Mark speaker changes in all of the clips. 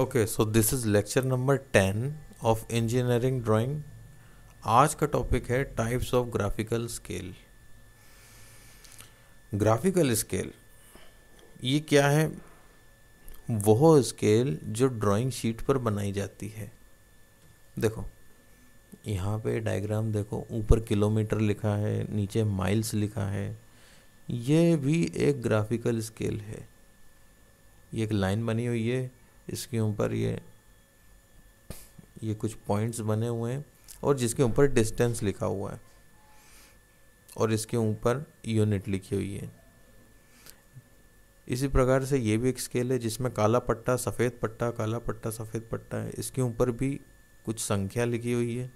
Speaker 1: Okay so this is lecture number ten of engineering drawing आज का topic है types of graphical scale graphical scale ये क्या है वह स्केल जो ड्राइंग शीट पर बनाई जाती है देखो यहाँ पे डायग्राम देखो ऊपर किलोमीटर लिखा है नीचे माइल्स लिखा है ये भी एक ग्राफिकल स्केल है ये एक लाइन बनी हुई है इसके ऊपर ये ये कुछ पॉइंट्स बने हुए हैं और जिसके ऊपर डिस्टेंस लिखा हुआ है और इसके ऊपर यूनिट लिखी हुई है इसी प्रकार से ये भी एक स्केल है जिसमें काला पट्टा सफ़ेद पट्टा काला पट्टा सफ़ेद पट्टा है इसके ऊपर भी कुछ संख्या लिखी हुई है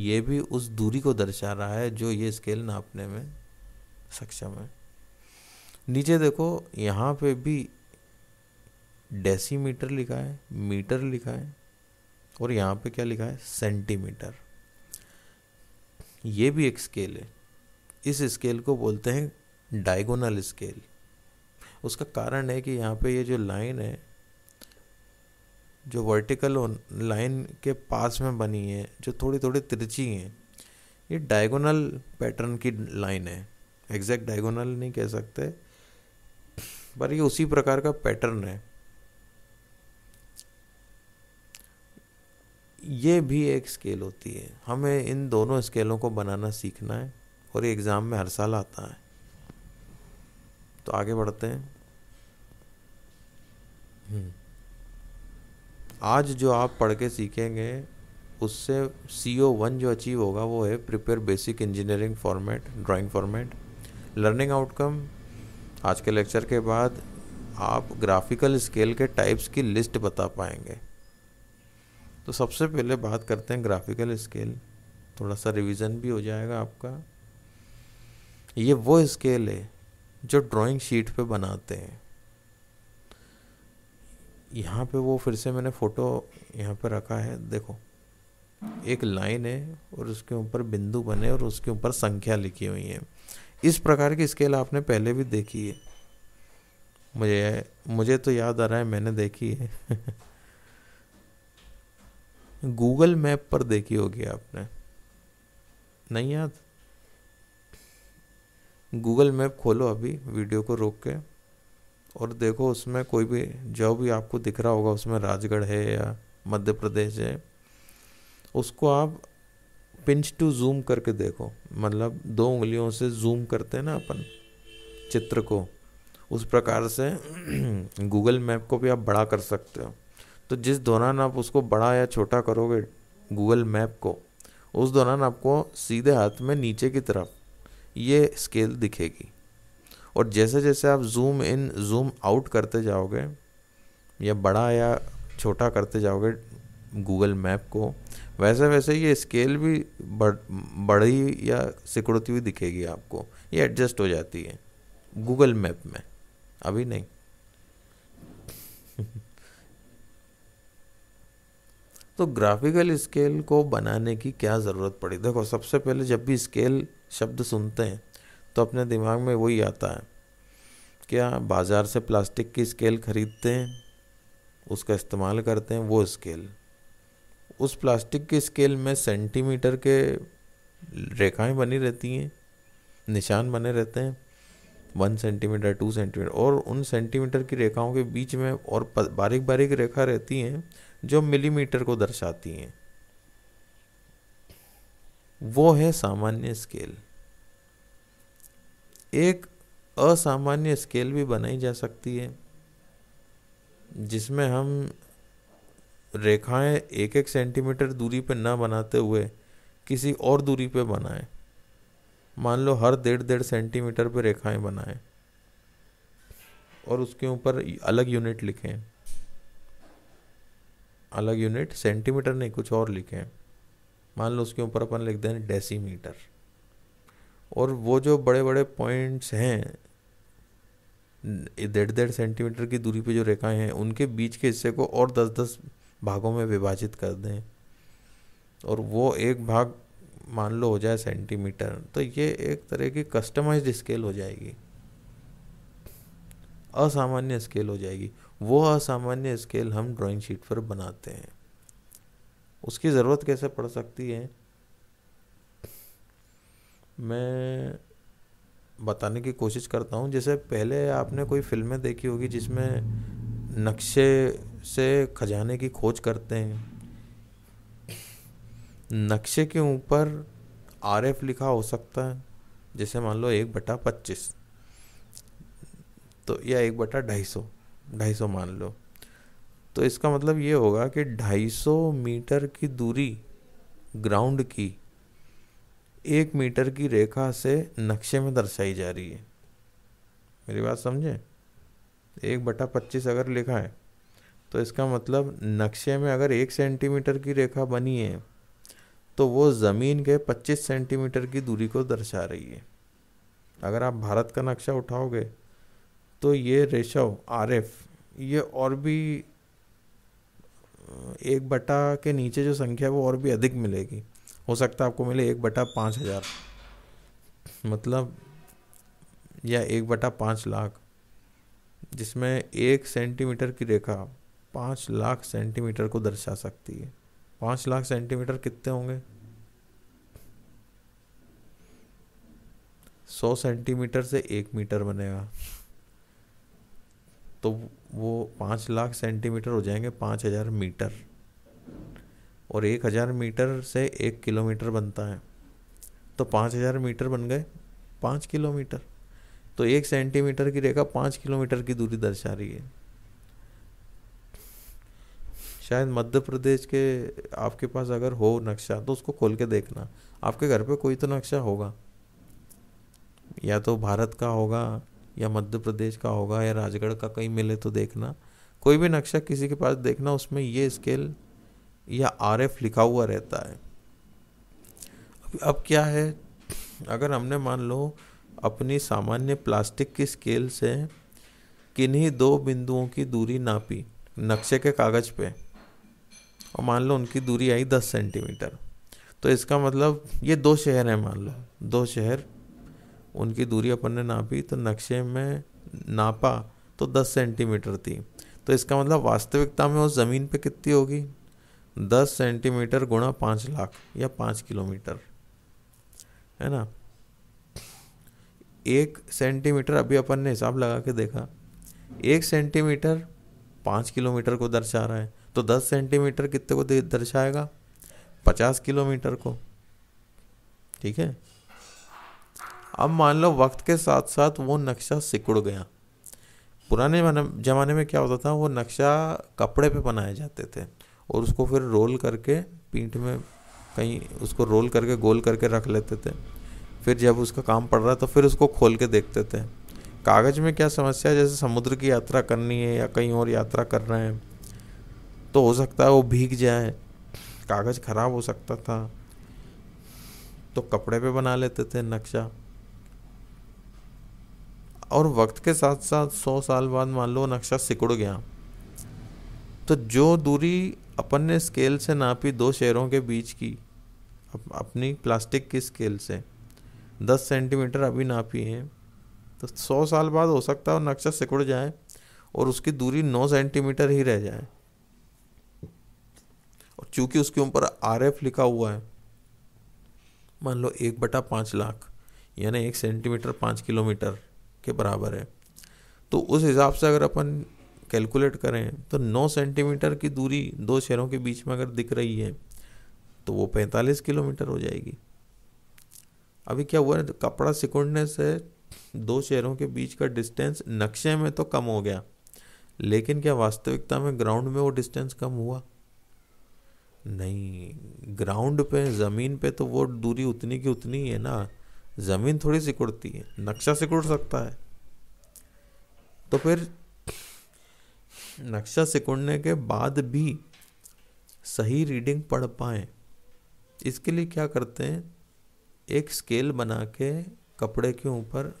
Speaker 1: ये भी उस दूरी को दर्शा रहा है जो ये स्केल नापने में सक्षम है नीचे देखो यहाँ पे भी डेसीमीटर लिखा है मीटर लिखा है और यहाँ पे क्या लिखा है सेंटीमीटर ये भी एक स्केल है इस स्केल को बोलते हैं डायगोनल स्केल उसका कारण है कि यहाँ पे ये जो लाइन है जो वर्टिकल लाइन के पास में बनी है जो थोड़ी थोड़ी तिरछी हैं ये डायगोनल पैटर्न की लाइन है एग्जैक्ट डायगोनल नहीं कह सकते पर ये उसी प्रकार का पैटर्न है ये भी एक स्केल होती है हमें इन दोनों स्केलों को बनाना सीखना है और ये एग्ज़ाम में हर साल आता है तो आगे बढ़ते हैं हम्म। आज जो आप पढ़ के सीखेंगे उससे सी ओ वन जो अचीव होगा वो है prepare basic engineering format drawing format learning outcome आज के लेक्चर के बाद आप ग्राफिकल स्केल के टाइप्स की लिस्ट बता पाएंगे तो सबसे पहले बात करते हैं ग्राफिकल स्केल थोड़ा सा रिवीजन भी हो जाएगा आपका ये वो स्केल है जो ड्राइंग शीट पे बनाते हैं यहाँ पे वो फिर से मैंने फ़ोटो यहाँ पे रखा है देखो एक लाइन है और उसके ऊपर बिंदु बने और उसके ऊपर संख्या लिखी हुई है इस प्रकार की स्केल आपने पहले भी देखी है मुझे मुझे तो याद आ रहा है मैंने देखी है गूगल मैप पर देखी होगी आपने नहीं याद गूगल मैप खोलो अभी वीडियो को रोक के और देखो उसमें कोई भी जो भी आपको दिख रहा होगा उसमें राजगढ़ है या मध्य प्रदेश है उसको आप पिंच टू जूम करके देखो मतलब दो उंगलियों से जूम करते हैं ना अपन चित्र को उस प्रकार से गूगल मैप को भी आप बड़ा कर सकते हो तो जिस दौरान आप उसको बड़ा या छोटा करोगे गूगल मैप को उस दौरान आपको सीधे हाथ में नीचे की तरफ ये स्केल दिखेगी और जैसे जैसे आप जूम इन जूम आउट करते जाओगे या बड़ा या छोटा करते जाओगे गूगल मैप को वैसे वैसे ये स्केल भी बढ़ बढ़ी या सिकुड़ती हुई दिखेगी आपको ये एडजस्ट हो जाती है गूगल मैप में अभी नहीं तो ग्राफिकल स्केल को बनाने की क्या ज़रूरत पड़ी देखो सबसे पहले जब भी स्केल शब्द सुनते हैं तो अपने दिमाग में वही आता है क्या बाज़ार से प्लास्टिक की स्केल ख़रीदते हैं उसका इस्तेमाल करते हैं वो स्केल उस प्लास्टिक की स्केल में सेंटीमीटर के रेखाएं बनी रहती हैं निशान बने रहते हैं वन सेंटीमीटर टू सेंटीमीटर और उन सेंटीमीटर की रेखाओं के बीच में और बारीक बारीक रेखा रहती हैं जो मिलीमीटर को दर्शाती हैं वो है सामान्य स्केल एक असामान्य स्केल भी बनाई जा सकती है जिसमें हम रेखाएं एक एक सेंटीमीटर दूरी पर ना बनाते हुए किसी और दूरी पर बनाएं मान लो हर डेढ़ डेढ़ सेंटीमीटर पर रेखाएं बनाएं और उसके ऊपर अलग यूनिट लिखें अलग यूनिट सेंटीमीटर नहीं कुछ और लिखे हैं मान लो उसके ऊपर अपन लिख दें डेसीमीटर और वो जो बड़े बड़े पॉइंट्स हैं डेढ़ डेढ़ सेंटीमीटर की दूरी पे जो रेखाएं हैं उनके बीच के हिस्से को और दस दस भागों में विभाजित कर दें और वो एक भाग मान लो हो जाए सेंटीमीटर तो ये एक तरह की कस्टमाइज्ड स्केल हो जाएगी असामान्य स्केल हो जाएगी वो असामान्य स्केल हम ड्राइंग शीट पर बनाते हैं उसकी ज़रूरत कैसे पड़ सकती है मैं बताने की कोशिश करता हूँ जैसे पहले आपने कोई फिल्में देखी होगी जिसमें नक्शे से खजाने की खोज करते हैं नक्शे के ऊपर आर एफ लिखा हो सकता है जैसे मान लो एक बटा पच्चीस तो या एक बटा ढाई सौ ढाई सौ मान लो तो इसका मतलब ये होगा कि ढाई सौ मीटर की दूरी ग्राउंड की एक मीटर की रेखा से नक्शे में दर्शाई जा रही है मेरी बात समझे एक बटा पच्चीस अगर लिखा है तो इसका मतलब नक्शे में अगर एक सेंटीमीटर की रेखा बनी है तो वो ज़मीन के 25 सेंटीमीटर की दूरी को दर्शा रही है अगर आप भारत का नक्शा उठाओगे तो ये रेशव आर एफ ये और भी एक बटा के नीचे जो संख्या है वो और भी अधिक मिलेगी हो सकता है आपको मिले एक बटा पाँच हज़ार मतलब या एक बटा पाँच लाख जिसमें एक सेंटीमीटर की रेखा पाँच लाख सेंटीमीटर को दर्शा सकती है पाँच लाख सेंटीमीटर कितने होंगे सौ सेंटीमीटर से एक मीटर बनेगा तो वो पाँच लाख सेंटीमीटर हो जाएंगे पाँच हज़ार मीटर और एक हज़ार मीटर से एक किलोमीटर बनता है तो पाँच हज़ार मीटर बन गए पाँच किलोमीटर तो एक सेंटीमीटर की रेखा पाँच किलोमीटर की दूरी दर्शा रही है शायद मध्य प्रदेश के आपके पास अगर हो नक्शा तो उसको खोल के देखना आपके घर पे कोई तो नक्शा होगा या तो भारत का होगा या मध्य प्रदेश का होगा या राजगढ़ का कहीं मिले तो देखना कोई भी नक्शा किसी के पास देखना उसमें ये स्केल या आर एफ लिखा हुआ रहता है अब क्या है अगर हमने मान लो अपनी सामान्य प्लास्टिक की स्केल से किन्हीं दो बिंदुओं की दूरी नापी नक्शे के कागज़ पे और मान लो उनकी दूरी आई दस सेंटीमीटर तो इसका मतलब ये दो शहर हैं मान लो दो शहर उनकी दूरी अपन ने नापी तो नक्शे में नापा तो 10 सेंटीमीटर थी तो इसका मतलब वास्तविकता में उस ज़मीन पे कितनी होगी 10 सेंटीमीटर गुणा पाँच लाख या पाँच किलोमीटर है ना एक सेंटीमीटर अभी अपन ने हिसाब लगा के देखा एक सेंटीमीटर पाँच किलोमीटर को दर्शा रहा है तो दस सेंटीमीटर कितने को दर्शाएगा पचास किलोमीटर को ठीक है अब मान लो वक्त के साथ साथ वो नक्शा सिकुड़ गया पुराने ज़माने में क्या होता था वो नक्शा कपड़े पे बनाए जाते थे और उसको फिर रोल करके पीठ में कहीं उसको रोल करके गोल करके रख लेते थे फिर जब उसका काम पड़ रहा तो फिर उसको खोल के देखते थे कागज़ में क्या समस्या है जैसे समुद्र की यात्रा करनी है या कहीं और यात्रा कर रहे हैं तो हो सकता है वो भीग जाए कागज़ ख़राब हो सकता था तो कपड़े पे बना लेते थे नक्शा और वक्त के साथ साथ सौ साल बाद मान लो नक्शा सिकुड़ गया तो जो दूरी अपन ने स्केल से नापी दो शहरों के बीच की अप, अपनी प्लास्टिक की स्केल से दस सेंटीमीटर अभी नापी है तो सौ साल बाद हो सकता है नक्शा सिकुड़ जाए और उसकी दूरी नौ सेंटीमीटर ही रह जाए और चूंकि उसके ऊपर आर एफ लिखा हुआ है मान लो एक बटा पाँच लाख यानी एक सेंटीमीटर पाँच किलोमीटर के बराबर है तो उस हिसाब से अगर अपन कैलकुलेट करें तो 9 सेंटीमीटर की दूरी दो शहरों के बीच में अगर दिख रही है तो वो 45 किलोमीटर हो जाएगी अभी क्या हुआ है कपड़ा सिकुड़ने से दो शहरों के बीच का डिस्टेंस नक्शे में तो कम हो गया लेकिन क्या वास्तविकता में ग्राउंड में वो डिस्टेंस कम हुआ नहीं ग्राउंड पे ज़मीन पे तो वो दूरी उतनी की उतनी ही है ना ज़मीन थोड़ी सिकुड़ती है नक्शा सिकुड़ सकता है तो फिर नक्शा सिकुड़ने के बाद भी सही रीडिंग पढ़ पाएँ इसके लिए क्या करते हैं एक स्केल बना के कपड़े के ऊपर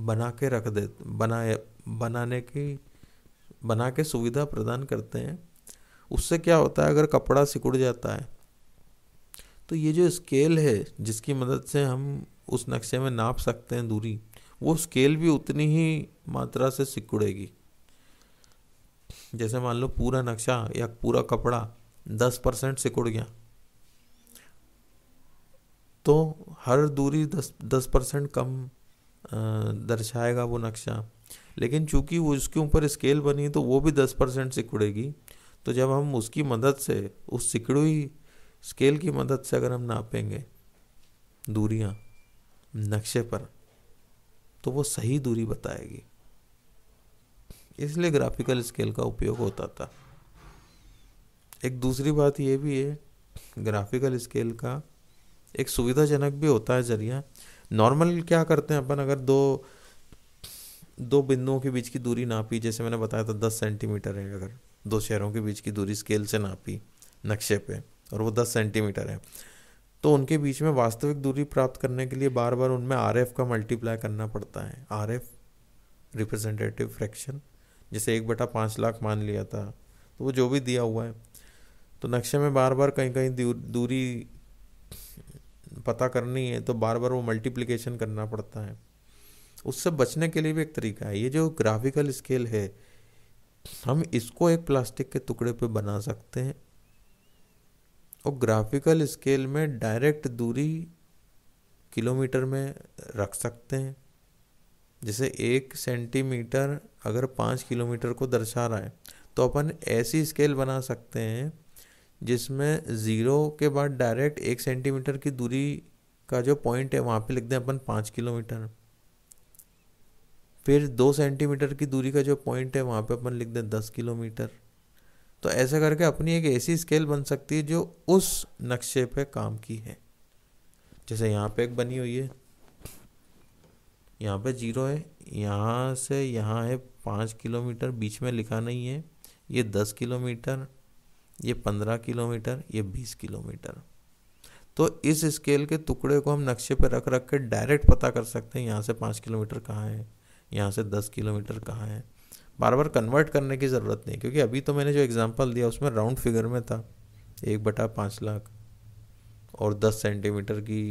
Speaker 1: बना के रख दे बनाए बनाने की बना के सुविधा प्रदान करते हैं उससे क्या होता है अगर कपड़ा सिकुड़ जाता है तो ये जो स्केल है जिसकी मदद से हम उस नक्शे में नाप सकते हैं दूरी वो स्केल भी उतनी ही मात्रा से सिकुड़ेगी जैसे मान लो पूरा नक्शा या पूरा कपड़ा दस परसेंट सिकुड़ गया तो हर दूरी दस दस परसेंट कम दर्शाएगा वो नक्शा लेकिन चूंकि वो उसके ऊपर स्केल बनी तो वो भी दस परसेंट सिकुड़ेगी तो जब हम उसकी मदद से उस सिकड़ी स्केल की मदद से अगर हम नापेंगे दूरियाँ नक्शे पर तो वो सही दूरी बताएगी इसलिए ग्राफिकल स्केल का उपयोग होता था एक दूसरी बात ये भी है ग्राफिकल स्केल का एक सुविधाजनक भी होता है जरिया नॉर्मल क्या करते हैं अपन अगर दो दो बिंदुओं के बीच की दूरी नापी जैसे मैंने बताया था दस सेंटीमीटर है अगर दो शहरों के बीच की दूरी स्केल से नापी नक्शे पे और वो दस सेंटीमीटर है तो उनके बीच में वास्तविक दूरी प्राप्त करने के लिए बार बार उनमें आर का मल्टीप्लाई करना पड़ता है आर रिप्रेजेंटेटिव फ्रैक्शन जैसे एक बटा पाँच लाख मान लिया था तो वो जो भी दिया हुआ है तो नक्शे में बार बार कहीं कहीं दूरी पता करनी है तो बार बार वो मल्टीप्लिकेशन करना पड़ता है उससे बचने के लिए भी एक तरीका है ये जो ग्राफिकल स्केल है हम इसको एक प्लास्टिक के टुकड़े पे बना सकते हैं और ग्राफिकल स्केल में डायरेक्ट दूरी किलोमीटर में रख सकते हैं जैसे एक सेंटीमीटर अगर पाँच किलोमीटर को दर्शा रहा है तो अपन ऐसी स्केल बना सकते हैं जिसमें ज़ीरो के बाद डायरेक्ट एक सेंटीमीटर की दूरी का जो पॉइंट है वहाँ पे लिख दें अपन पाँच किलोमीटर फिर दो सेंटीमीटर की दूरी का जो पॉइंट है वहाँ पे अपन लिख दें दस किलोमीटर तो ऐसा करके अपनी एक ऐसी स्केल बन सकती है जो उस नक्शे पे काम की है जैसे यहाँ पे एक बनी हुई है यहाँ पे जीरो है यहाँ से यहाँ है पाँच किलोमीटर बीच में लिखा नहीं है ये दस किलोमीटर ये पंद्रह किलोमीटर ये बीस किलोमीटर तो इस स्केल के टुकड़े को हम नक्शे पर रख रख के डायरेक्ट पता कर सकते हैं यहाँ से पाँच किलोमीटर कहाँ है यहाँ से दस किलोमीटर कहाँ है बार बार कन्वर्ट करने की ज़रूरत नहीं क्योंकि अभी तो मैंने जो एग्ज़ाम्पल दिया उसमें राउंड फिगर में था एक बटा पाँच लाख और दस सेंटीमीटर की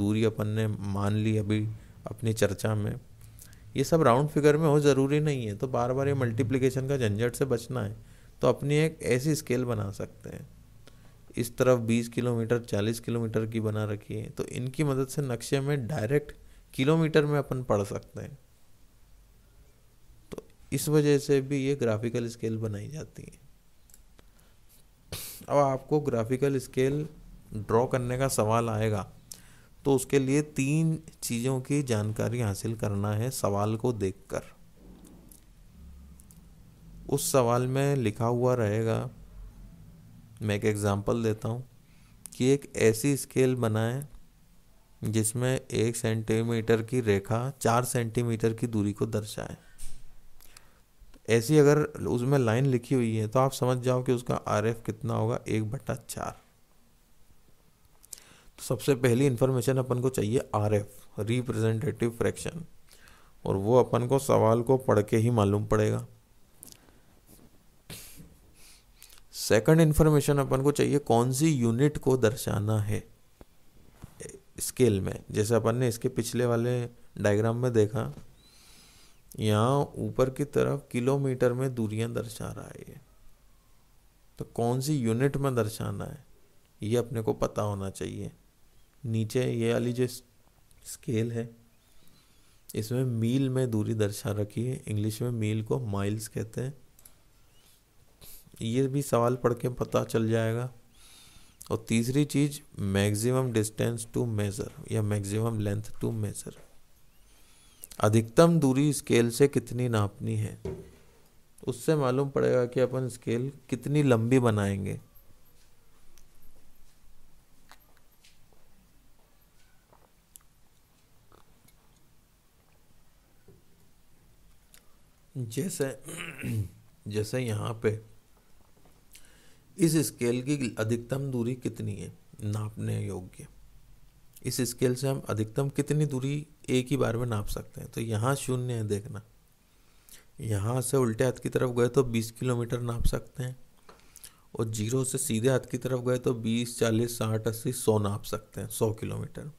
Speaker 1: दूरी अपन ने मान ली अभी अपनी चर्चा में ये सब राउंड फिगर में हो ज़रूरी नहीं है तो बार बार ये मल्टीप्लिकेशन का झंझट से बचना है तो अपनी एक ऐसी स्केल बना सकते हैं इस तरफ 20 किलोमीटर 40 किलोमीटर की बना रखी है तो इनकी मदद से नक्शे में डायरेक्ट किलोमीटर में अपन पढ़ सकते हैं इस वजह से भी ये ग्राफिकल स्केल बनाई जाती है अब आपको ग्राफिकल स्केल ड्रॉ करने का सवाल आएगा तो उसके लिए तीन चीज़ों की जानकारी हासिल करना है सवाल को देखकर उस सवाल में लिखा हुआ रहेगा मैं एक एग्ज़ाम्पल देता हूँ कि एक ऐसी स्केल बनाएं जिसमें एक सेंटीमीटर की रेखा चार सेंटीमीटर की दूरी को दर्शाए ऐसी अगर उसमें लाइन लिखी हुई है तो आप समझ जाओ कि उसका आर कितना होगा एक बटा चार तो सबसे पहली इंफॉर्मेशन अपन को चाहिए आर एफ रिप्रेजेंटेटिव फ्रैक्शन और वो अपन को सवाल को पढ़ के ही मालूम पड़ेगा सेकंड इंफॉर्मेशन अपन को चाहिए कौन सी यूनिट को दर्शाना है स्केल में जैसे अपन ने इसके पिछले वाले डायग्राम में देखा यहाँ ऊपर की तरफ किलोमीटर में दूरियां दर्शा रहा है तो कौन सी यूनिट में दर्शाना है ये अपने को पता होना चाहिए नीचे ये वाली जो स्केल है इसमें मील में दूरी दर्शा रखी है इंग्लिश में मील को माइल्स कहते हैं ये भी सवाल पढ़ के पता चल जाएगा और तीसरी चीज़ मैक्सिमम डिस्टेंस टू मेज़र या मैक्सिमम लेंथ टू मेज़र अधिकतम दूरी स्केल से कितनी नापनी है उससे मालूम पड़ेगा कि अपन स्केल कितनी लंबी बनाएंगे जैसे जैसे यहाँ पे इस स्केल की अधिकतम दूरी कितनी है नापने योग्य इस स्केल से हम अधिकतम कितनी दूरी एक ही बार में नाप सकते हैं तो यहाँ शून्य है देखना यहाँ से उल्टे हाथ की तरफ गए तो 20 किलोमीटर नाप सकते हैं और जीरो से सीधे हाथ की तरफ गए तो 20, 40, 60, 80, 100 नाप सकते हैं 100 किलोमीटर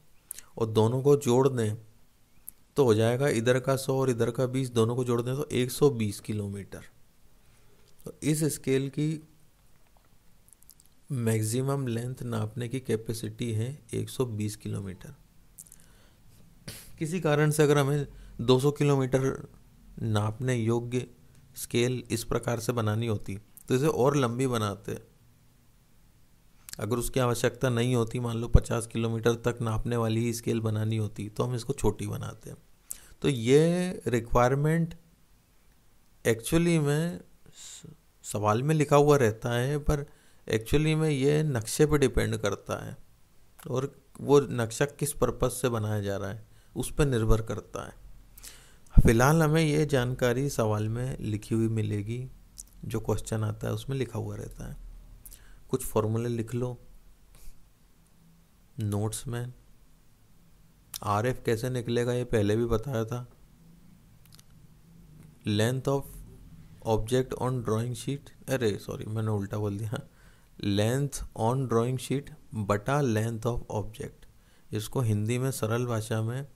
Speaker 1: और दोनों को जोड़ दें तो हो जाएगा इधर का 100 और इधर का 20 दोनों को जोड़ दें तो 120 किलोमीटर तो इस स्केल की मैक्सिमम लेंथ नापने की कैपेसिटी है 120 किलोमीटर किसी कारण से अगर हमें 200 किलोमीटर नापने योग्य स्केल इस प्रकार से बनानी होती तो इसे और लंबी बनाते अगर उसकी आवश्यकता नहीं होती मान लो 50 किलोमीटर तक नापने वाली ही स्केल बनानी होती तो हम इसको छोटी बनाते हैं तो ये रिक्वायरमेंट एक्चुअली में सवाल में लिखा हुआ रहता है पर एक्चुअली में ये नक्शे पे डिपेंड करता है और वो नक्शा किस पर्पज़ से बनाया जा रहा है उस पर निर्भर करता है फ़िलहाल हमें ये जानकारी सवाल में लिखी हुई मिलेगी जो क्वेश्चन आता है उसमें लिखा हुआ रहता है कुछ फॉर्मूले लिख लो नोट्स में आर एफ कैसे निकलेगा ये पहले भी बताया था length of object on drawing sheet अरे सॉरी मैंने उल्टा बोल दिया लेंथ ऑन ड्राइंग शीट बटा लेंथ ऑफ ऑब्जेक्ट इसको हिंदी में सरल भाषा में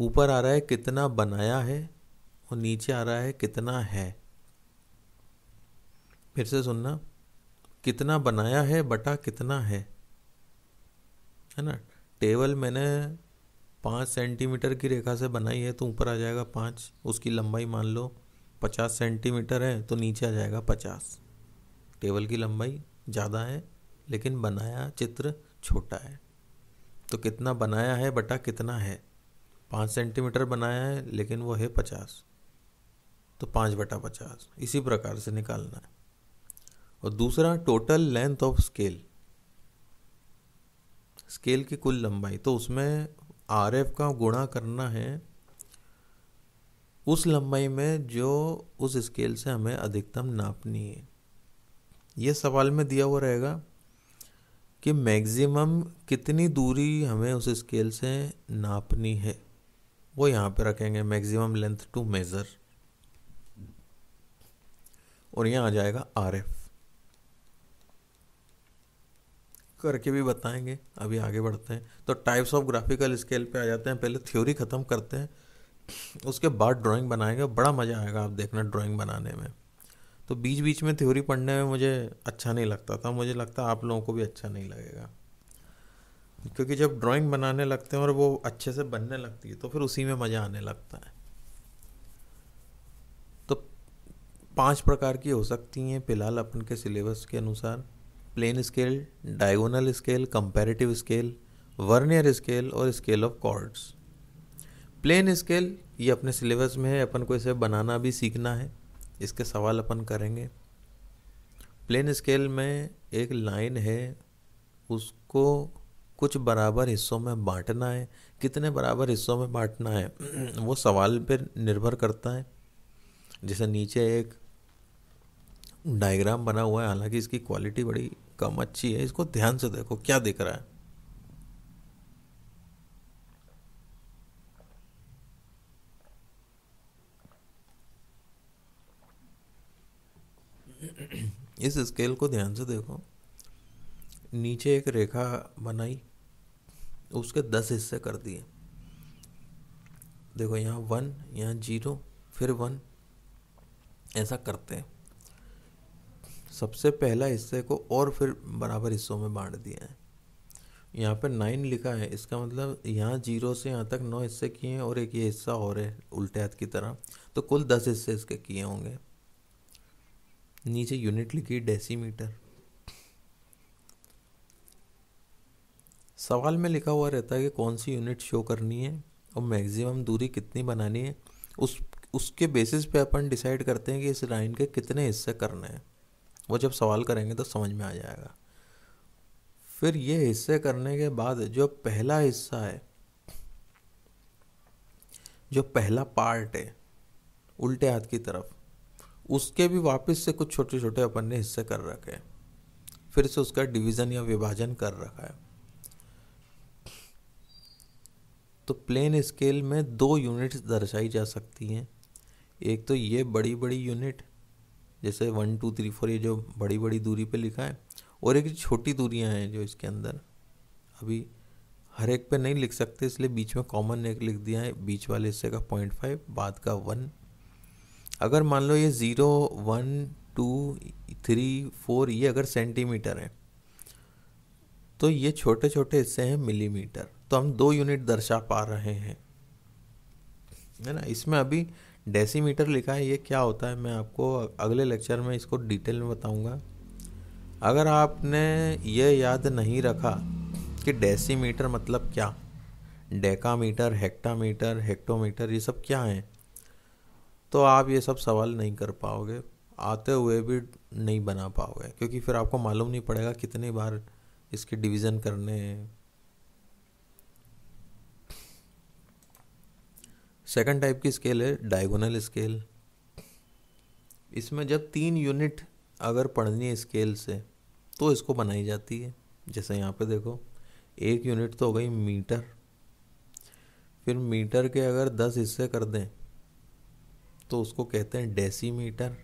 Speaker 1: ऊपर आ रहा है कितना बनाया है और नीचे आ रहा है कितना है फिर से सुनना कितना बनाया है बटा कितना है है ना टेबल मैंने पाँच सेंटीमीटर की रेखा से बनाई है तो ऊपर आ जाएगा पाँच उसकी लंबाई मान लो पचास सेंटीमीटर है तो नीचे आ जाएगा पचास टेबल की लंबाई ज़्यादा है लेकिन बनाया चित्र छोटा है तो कितना बनाया है बटा कितना है पाँच सेंटीमीटर बनाया है लेकिन वो है पचास तो पाँच बटा पचास इसी प्रकार से निकालना है और दूसरा total length of scale scale की कुल लंबाई तो उसमें आर एफ का गुणा करना है उस लंबाई में जो उस स्केल से हमें अधिकतम नापनी है ये सवाल में दिया हुआ रहेगा कि मैक्सिमम कितनी दूरी हमें उस स्केल से नापनी है वो यहाँ पे रखेंगे मैक्सिमम लेंथ टू मेज़र और यहाँ आ जाएगा आर एफ करके भी बताएंगे अभी आगे बढ़ते हैं तो टाइप्स ऑफ ग्राफिकल स्केल पे आ जाते हैं पहले थ्योरी ख़त्म करते हैं उसके बाद ड्राइंग बनाएंगे बड़ा मज़ा आएगा आप देखना ड्राइंग बनाने में तो बीच बीच में थ्योरी पढ़ने में मुझे अच्छा नहीं लगता था मुझे लगता आप लोगों को भी अच्छा नहीं लगेगा क्योंकि जब ड्राइंग बनाने लगते हैं और वो अच्छे से बनने लगती है तो फिर उसी में मज़ा आने लगता है तो पांच प्रकार की हो सकती हैं फिलहाल अपन के सिलेबस के अनुसार plain scale diagonal scale comparative scale vernier scale और scale of chords plain scale ये अपने सिलेबस में है अपन को इसे बनाना भी सीखना है इसके सवाल अपन करेंगे प्लेन स्केल में एक लाइन है उसको कुछ बराबर हिस्सों में बांटना है कितने बराबर हिस्सों में बांटना है वो सवाल पर निर्भर करता है जैसे नीचे एक डायग्राम बना हुआ है हालांकि इसकी क्वालिटी बड़ी कम अच्छी है इसको ध्यान से देखो क्या दिख रहा है इस स्केल को ध्यान से देखो नीचे एक रेखा बनाई उसके दस हिस्से कर दिए देखो यहाँ वन यहाँ जीरो फिर वन ऐसा करते हैं सबसे पहला हिस्से को और फिर बराबर हिस्सों में बांट दिया है यहाँ पर नाइन लिखा है इसका मतलब यहाँ जीरो से यहाँ तक नौ हिस्से किए हैं और एक ये हिस्सा और है उल्टे हाथ की तरह तो कुल दस हिस्से इसके किए होंगे नीचे यूनिट लिखी डेसीमीटर सवाल में लिखा हुआ रहता है कि कौन सी यूनिट शो करनी है और मैक्सिमम दूरी कितनी बनानी है उस उसके बेसिस पे अपन डिसाइड करते हैं कि इस लाइन के कितने हिस्से करने हैं वो जब सवाल करेंगे तो समझ में आ जाएगा फिर ये हिस्से करने के बाद जो पहला हिस्सा है जो पहला पार्ट है उल्टे हाथ की तरफ उसके भी वापस से कुछ छोटे छोटे अपन ने हिस्से कर रखे हैं फिर से उसका डिवीज़न या विभाजन कर रखा है तो प्लेन स्केल में दो यूनिट्स दर्शाई जा सकती हैं एक तो ये बड़ी बड़ी यूनिट जैसे वन टू थ्री फोर ये जो बड़ी बड़ी दूरी पे लिखा है और एक छोटी दूरियां हैं जो इसके अंदर अभी हर एक पे नहीं लिख सकते इसलिए बीच में कॉमन एक लिख दिया है बीच वाले हिस्से का पॉइंट फाइव बाद का वन अगर मान लो ये zero one two three four ये अगर सेंटीमीटर है तो ये छोटे छोटे हिस्से हैं मिलीमीटर तो हम दो यूनिट दर्शा पा रहे हैं है ना इसमें अभी डेसीमीटर लिखा है ये क्या होता है मैं आपको अगले लेक्चर में इसको डिटेल में बताऊंगा अगर आपने ये याद नहीं रखा कि डेसीमीटर मतलब क्या डेकामीटर हेक्टामीटर हेक्टोमीटर ये सब क्या हैं तो आप ये सब सवाल नहीं कर पाओगे आते हुए भी नहीं बना पाओगे क्योंकि फिर आपको मालूम नहीं पड़ेगा कितनी बार इसके डिवीज़न करने हैं सेकंड टाइप की स्केल है डायगोनल स्केल इसमें जब तीन यूनिट अगर पढ़नी है स्केल से तो इसको बनाई जाती है जैसे यहाँ पे देखो एक यूनिट तो हो गई मीटर फिर मीटर के अगर दस हिस्से कर दें तो उसको कहते हैं डेसीमीटर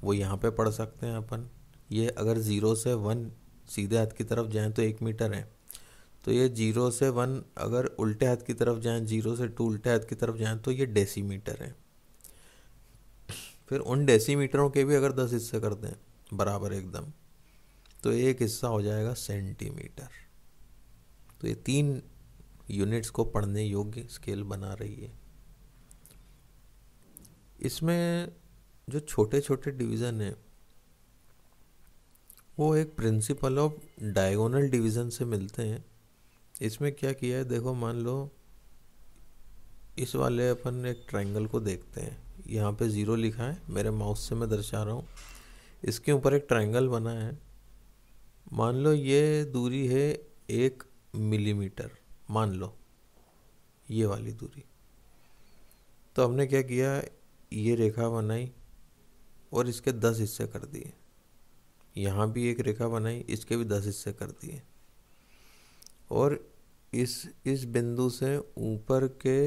Speaker 1: वो यहाँ पे पढ़ सकते हैं अपन ये अगर ज़ीरो से वन सीधे हाथ की तरफ जाएँ तो एक मीटर है तो ये जीरो से वन अगर उल्टे हाथ की तरफ जाएँ जीरो से टू उल्टे हाथ की तरफ जाएँ तो ये डेसीमीटर है फिर उन डेसीमीटरों के भी अगर दस हिस्से कर दें बराबर एकदम तो एक हिस्सा हो जाएगा सेंटीमीटर तो ये तीन यूनिट्स को पढ़ने योग्य स्केल बना रही है इसमें जो छोटे छोटे डिवीज़न हैं वो एक प्रिंसिपल ऑफ डायगोनल डिवीज़न से मिलते हैं इसमें क्या किया है देखो मान लो इस वाले अपन एक ट्रायंगल को देखते हैं यहाँ पे ज़ीरो लिखा है मेरे माउस से मैं दर्शा रहा हूँ इसके ऊपर एक ट्रायंगल बना है मान लो ये दूरी है एक मिलीमीटर मान लो ये वाली दूरी तो हमने क्या किया ये रेखा बनाई और इसके दस हिस्से कर दिए यहाँ भी एक रेखा बनाई इसके भी दस हिस्से कर दिए और इस इस बिंदु से ऊपर के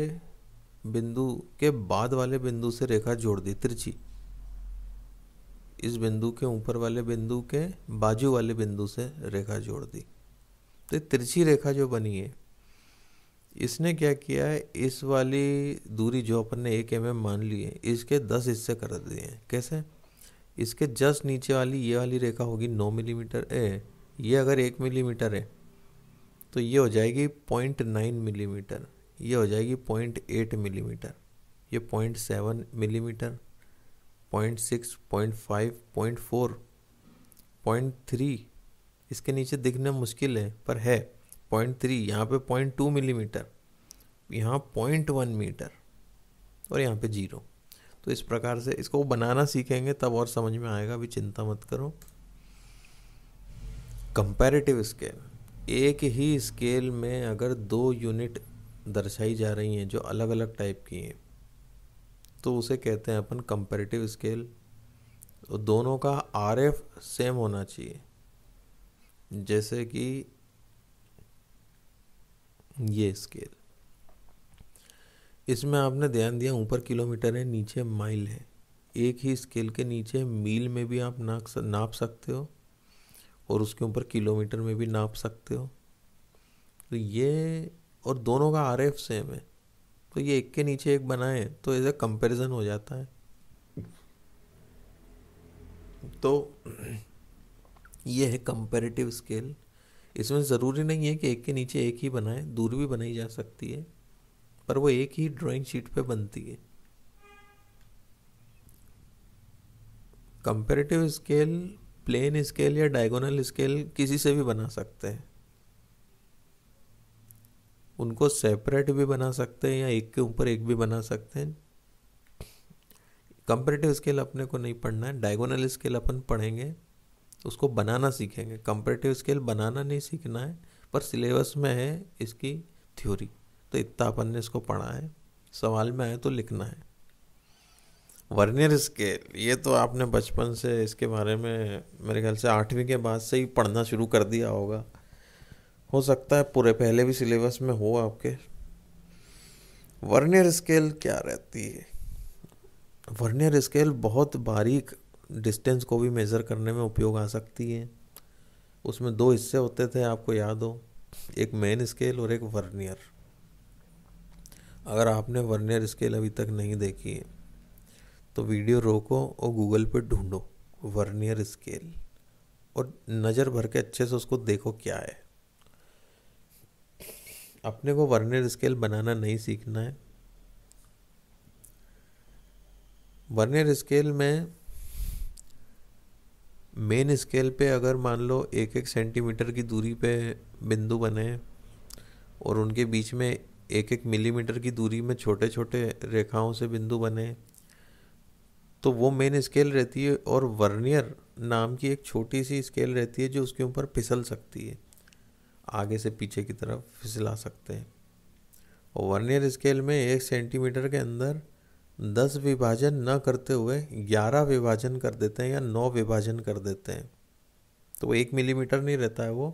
Speaker 1: बिंदु के बाद वाले बिंदु से रेखा जोड़ दी तिरछी इस बिंदु के ऊपर वाले बिंदु के बाजू वाले बिंदु से रेखा जोड़ दी तो तिरछी रेखा जो बनी है इसने क्या किया है इस वाली दूरी जो अपन ने एक एम एम मान ली है इसके दस हिस्से कर दिए हैं कैसे इसके जस्ट नीचे वाली ये वाली रेखा होगी नौ मिलीमीटर ए ये अगर एक मिलीमीटर है तो ये हो जाएगी पॉइंट नाइन मिलीमीटर ये हो जाएगी पॉइंट एट मिलीमीटर ये point seven millimetre point six point five point four point three इसके नीचे दिखना मुश्किल है पर है पॉइंट थ्री यहाँ पे पॉइंट टू मिलीमीटर यहाँ पॉइंट वन मीटर और यहाँ पे जीरो तो इस प्रकार से इसको बनाना सीखेंगे तब और समझ में आएगा भी चिंता मत करो कंपैरेटिव स्केल एक ही स्केल में अगर दो यूनिट दर्शाई जा रही हैं जो अलग अलग टाइप की हैं तो उसे कहते हैं अपन कंपैरेटिव स्केल तो दोनों का आर सेम होना चाहिए जैसे कि ये स्केल इसमें आपने ध्यान दिया ऊपर किलोमीटर है नीचे माइल है एक ही स्केल के नीचे मील में भी आप नाप नाप सकते हो और उसके ऊपर किलोमीटर में भी नाप सकते हो तो ये और दोनों का आर एफ सेम है तो ये एक के नीचे एक बनाए तो एज ए कंपेरिजन हो जाता है तो ये है कंपेरेटिव स्केल इसमें ज़रूरी नहीं है कि एक के नीचे एक ही बनाए दूर भी बनाई जा सकती है पर वो एक ही ड्राइंग शीट पे बनती है कंपेरेटिव स्केल प्लेन स्केल या डायगोनल स्केल किसी से भी बना सकते हैं उनको सेपरेट भी बना सकते हैं या एक के ऊपर एक भी बना सकते हैं कंपेरेटिव स्केल अपने को नहीं पढ़ना है डायगोनल स्केल अपन पढ़ेंगे तो उसको बनाना सीखेंगे कंपेटिव स्केल बनाना नहीं सीखना है पर सिलेबस में है इसकी थ्योरी तो इतना अपन ने इसको पढ़ा है सवाल में आए तो लिखना है वर्नियर स्केल ये तो आपने बचपन से इसके बारे में मेरे ख्याल से आठवीं के बाद से ही पढ़ना शुरू कर दिया होगा हो सकता है पूरे पहले भी सिलेबस में हो आपके वर्नियर स्केल क्या रहती है वर्नियर स्केल बहुत बारीक डिस्टेंस को भी मेज़र करने में उपयोग आ सकती है उसमें दो हिस्से होते थे आपको याद हो एक मेन स्केल और एक वर्नियर अगर आपने वर्नियर स्केल अभी तक नहीं देखी है तो वीडियो रोको और गूगल पे ढूंढो वर्नियर स्केल और नज़र भर के अच्छे से उसको देखो क्या है अपने को वर्नियर स्केल बनाना नहीं सीखना है वर्नियर स्केल में मेन स्केल पे अगर मान लो एक एक सेंटीमीटर की दूरी पे बिंदु बने और उनके बीच में एक एक मिलीमीटर की दूरी में छोटे छोटे रेखाओं से बिंदु बने तो वो मेन स्केल रहती है और वर्नियर नाम की एक छोटी सी स्केल रहती है जो उसके ऊपर फिसल सकती है आगे से पीछे की तरफ फिसला सकते हैं और वर्नियर स्केल में एक सेंटीमीटर के अंदर दस विभाजन न करते हुए ग्यारह विभाजन कर देते हैं या नौ विभाजन कर देते हैं तो वो एक मिलीमीटर नहीं रहता है वो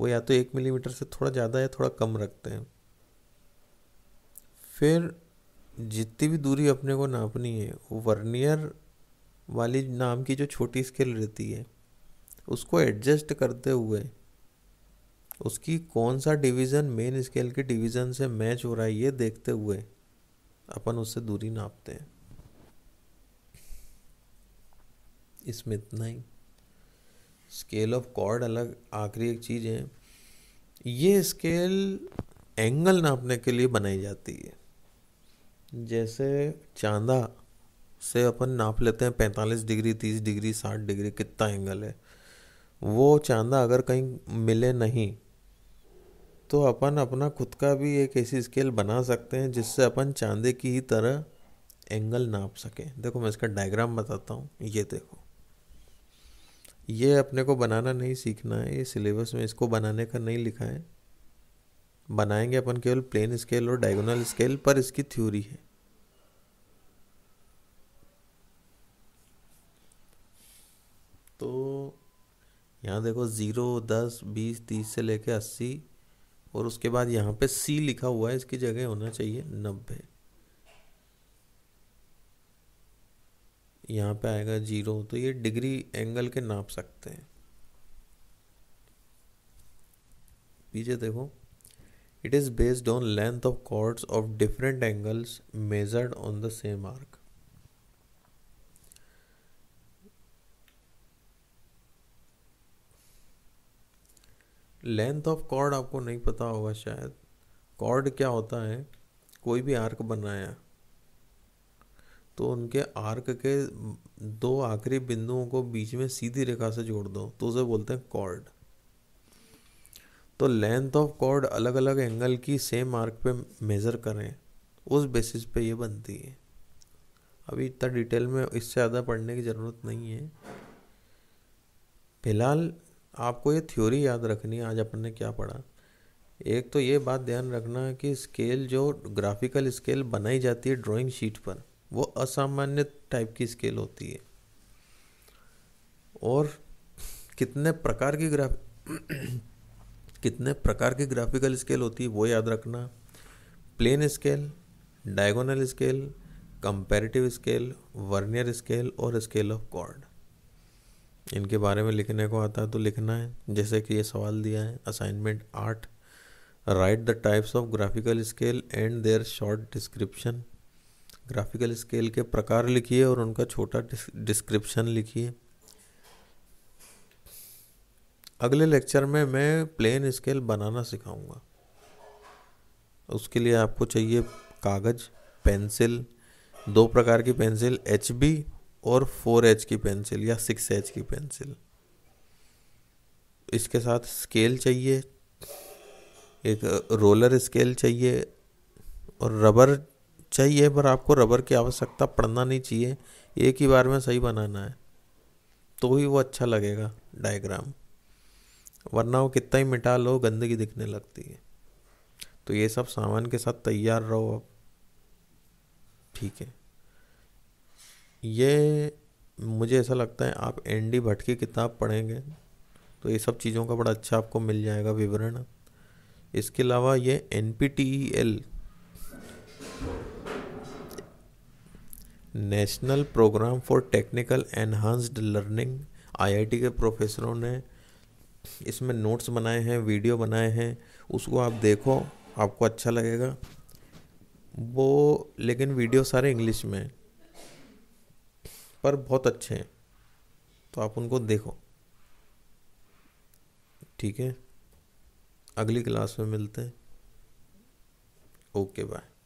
Speaker 1: वो या तो एक मिलीमीटर से थोड़ा ज़्यादा या थोड़ा कम रखते हैं फिर जितनी भी दूरी अपने को नापनी है वो वर्नियर वाली नाम की जो छोटी स्केल रहती है उसको एडजस्ट करते हुए उसकी कौन सा डिवीज़न मेन स्केल के डिवीज़न से मैच हो रहा है ये देखते हुए अपन उससे दूरी नापते हैं इसमें इतना ही स्केल ऑफ कॉर्ड अलग आखिरी एक चीज़ है ये स्केल एंगल नापने के लिए बनाई जाती है जैसे चांदा से अपन नाप लेते हैं पैंतालीस डिग्री तीस डिग्री साठ डिग्री कितना एंगल है वो चांदा अगर कहीं मिले नहीं तो अपन अपना खुद का भी एक ऐसी स्केल बना सकते हैं जिससे अपन चांदे की ही तरह एंगल नाप सकें देखो मैं इसका डायग्राम बताता हूँ ये देखो ये अपने को बनाना नहीं सीखना है ये सिलेबस में इसको बनाने का नहीं लिखा है बनाएंगे अपन केवल प्लेन स्केल और डायगोनल स्केल पर इसकी थ्योरी है तो यहाँ देखो ज़ीरो दस बीस तीस से लेके अस्सी और उसके बाद यहाँ पे सी लिखा हुआ है इसकी जगह होना चाहिए नब्बे यहाँ पे आएगा जीरो तो ये डिग्री एंगल के नाप सकते हैं पीछे देखो it is based on length of chords of different angles measured on the same arc length of chord आपको नहीं पता होगा शायद कॉर्ड क्या होता है कोई भी आर्क बनाया तो उनके आर्क के दो आखिरी बिंदुओं को बीच में सीधी रेखा से जोड़ दो तो उसे बोलते हैं कॉर्ड तो लेंथ ऑफ कॉर्ड अलग अलग एंगल की सेम आर्क पे मेज़र करें उस बेसिस पे ये बनती है अभी इतना डिटेल में इससे ज़्यादा पढ़ने की ज़रूरत नहीं है फिलहाल आपको ये थ्योरी याद रखनी है आज अपन ने क्या पढ़ा एक तो ये बात ध्यान रखना है कि स्केल जो ग्राफिकल स्केल बनाई जाती है ड्राइंग शीट पर वो असामान्य टाइप की स्केल होती है और कितने प्रकार की ग्राफ कितने प्रकार की ग्राफिकल स्केल होती है वो याद रखना plain scale diagonal scale comparative scale vernier scale और स्केल ऑफ कॉर्ड इनके बारे में लिखने को आता है तो लिखना है जैसे कि ये सवाल दिया है असाइनमेंट आठ write the types of graphical scale and their short description graphical scale के प्रकार लिखिए और उनका छोटा डिस्क्रिप्शन लिखिए अगले लेक्चर में मैं प्लेन स्केल बनाना सिखाऊंगा उसके लिए आपको चाहिए कागज़ पेंसिल दो प्रकार की पेंसिल एच बी और फोर एच की पेंसिल या सिक्स एच की पेंसिल इसके साथ स्केल चाहिए एक रोलर स्केल चाहिए और रबर चाहिए पर आपको रबर की आवश्यकता पड़ना नहीं चाहिए एक ही बार में सही बनाना है तो ही वो अच्छा लगेगा डायग्राम वरना वो कितना ही मिटा लो गंदगी दिखने लगती है तो ये सब सामान के साथ तैयार रहो आप ठीक है ये मुझे ऐसा लगता है आप एन डी भट्ट की किताब पढ़ेंगे तो ये सब चीज़ों का बड़ा अच्छा आपको मिल जाएगा विवरण इसके अलावा ये N P T E L national programme for technical enhanced learning IIT के प्रोफेसरों ने इसमें नोट्स बनाए हैं वीडियो बनाए हैं उसको आप देखो आपको अच्छा लगेगा वो लेकिन वीडियो सारे इंग्लिश में पर बहुत अच्छे हैं तो आप उनको देखो ठीक है अगली क्लास में मिलते हैं ओके बाय